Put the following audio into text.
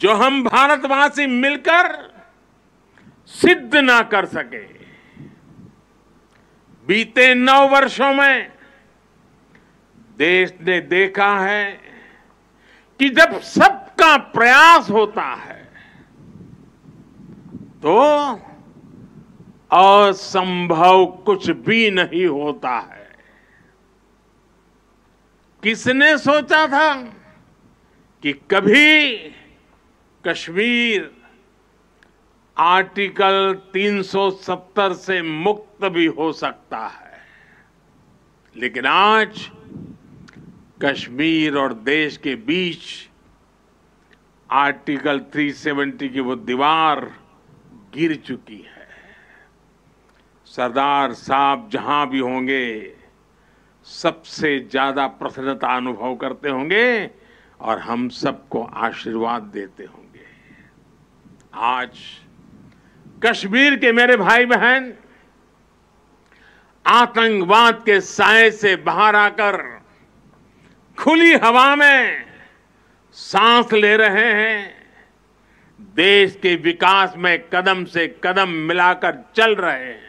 जो हम भारतवासी मिलकर सिद्ध ना कर सके बीते नौ वर्षों में देश ने देखा है कि जब सबका प्रयास होता है तो असंभव कुछ भी नहीं होता है किसने सोचा था कि कभी कश्मीर आर्टिकल 370 से मुक्त भी हो सकता है लेकिन आज कश्मीर और देश के बीच आर्टिकल 370 की वो दीवार गिर चुकी है सरदार साहब जहां भी होंगे सबसे ज्यादा प्रसन्नता अनुभव करते होंगे और हम सबको आशीर्वाद देते होंगे आज कश्मीर के मेरे भाई बहन आतंकवाद के साय से बाहर आकर खुली हवा में सांस ले रहे हैं देश के विकास में कदम से कदम मिलाकर चल रहे हैं